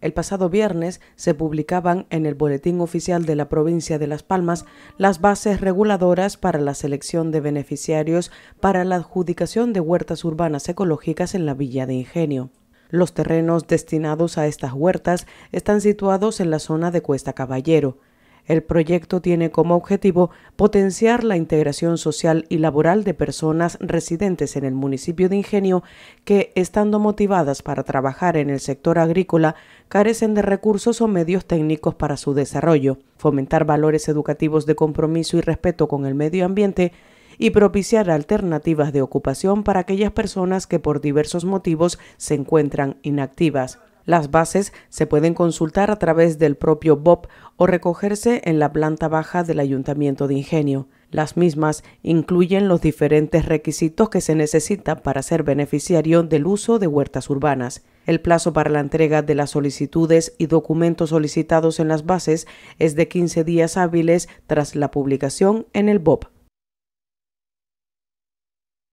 El pasado viernes se publicaban en el Boletín Oficial de la Provincia de Las Palmas las bases reguladoras para la selección de beneficiarios para la adjudicación de huertas urbanas ecológicas en la Villa de Ingenio. Los terrenos destinados a estas huertas están situados en la zona de Cuesta Caballero, el proyecto tiene como objetivo potenciar la integración social y laboral de personas residentes en el municipio de Ingenio que, estando motivadas para trabajar en el sector agrícola, carecen de recursos o medios técnicos para su desarrollo, fomentar valores educativos de compromiso y respeto con el medio ambiente, y propiciar alternativas de ocupación para aquellas personas que por diversos motivos se encuentran inactivas. Las bases se pueden consultar a través del propio BOP o recogerse en la planta baja del Ayuntamiento de Ingenio. Las mismas incluyen los diferentes requisitos que se necesitan para ser beneficiario del uso de huertas urbanas. El plazo para la entrega de las solicitudes y documentos solicitados en las bases es de 15 días hábiles tras la publicación en el BOP.